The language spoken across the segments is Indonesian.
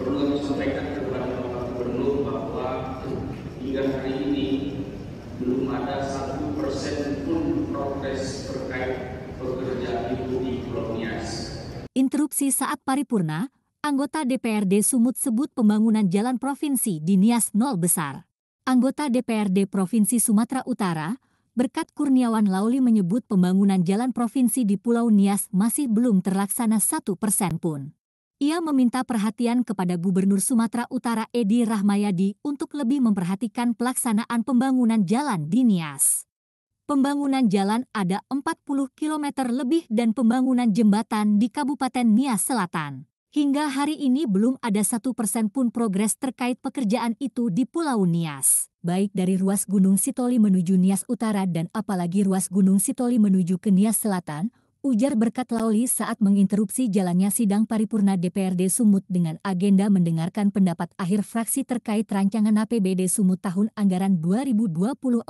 perlu kami sampaikan kepada Bapak Gubernur bahwa hingga hari ini belum ada satu persen pun progres terkait pekerjaan itu di Pulau Nias. Interupsi saat paripurna, anggota DPRD Sumut sebut pembangunan jalan provinsi di Nias nol besar. Anggota DPRD Provinsi Sumatera Utara, Berkat Kurniawan Lauli menyebut pembangunan jalan provinsi di Pulau Nias masih belum terlaksana satu persen pun. Ia meminta perhatian kepada Gubernur Sumatera Utara Edi Rahmayadi untuk lebih memperhatikan pelaksanaan pembangunan jalan di Nias. Pembangunan jalan ada 40 km lebih dan pembangunan jembatan di Kabupaten Nias Selatan. Hingga hari ini belum ada satu persen pun progres terkait pekerjaan itu di Pulau Nias. Baik dari ruas Gunung Sitoli menuju Nias Utara dan apalagi ruas Gunung Sitoli menuju ke Nias Selatan, ujar berkat Lauli saat menginterupsi jalannya sidang paripurna DPRD Sumut dengan agenda mendengarkan pendapat akhir fraksi terkait rancangan APBD Sumut tahun anggaran 2024,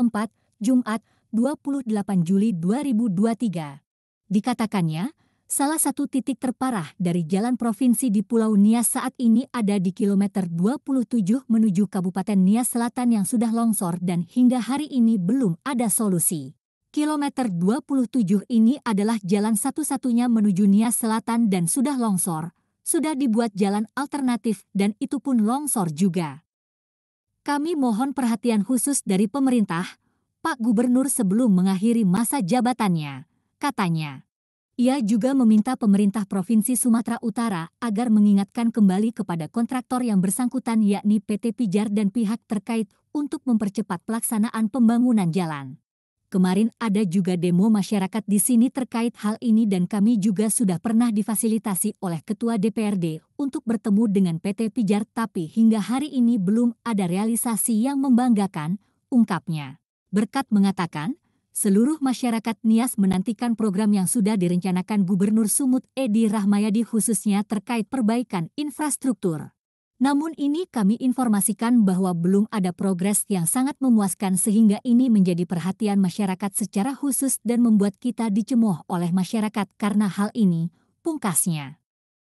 Jumat, 28 Juli 2023. Dikatakannya, salah satu titik terparah dari jalan provinsi di Pulau Nias saat ini ada di kilometer 27 menuju Kabupaten Nias Selatan yang sudah longsor dan hingga hari ini belum ada solusi. Kilometer 27 ini adalah jalan satu-satunya menuju Nia Selatan dan sudah longsor. Sudah dibuat jalan alternatif dan itu pun longsor juga. Kami mohon perhatian khusus dari pemerintah, Pak Gubernur sebelum mengakhiri masa jabatannya. Katanya, ia juga meminta pemerintah Provinsi Sumatera Utara agar mengingatkan kembali kepada kontraktor yang bersangkutan yakni PT Pijar dan pihak terkait untuk mempercepat pelaksanaan pembangunan jalan. Kemarin ada juga demo masyarakat di sini terkait hal ini dan kami juga sudah pernah difasilitasi oleh Ketua DPRD untuk bertemu dengan PT Pijar tapi hingga hari ini belum ada realisasi yang membanggakan, ungkapnya. Berkat mengatakan, seluruh masyarakat Nias menantikan program yang sudah direncanakan Gubernur Sumut Edi Rahmayadi khususnya terkait perbaikan infrastruktur. Namun ini kami informasikan bahwa belum ada progres yang sangat memuaskan sehingga ini menjadi perhatian masyarakat secara khusus dan membuat kita dicemooh oleh masyarakat karena hal ini, pungkasnya.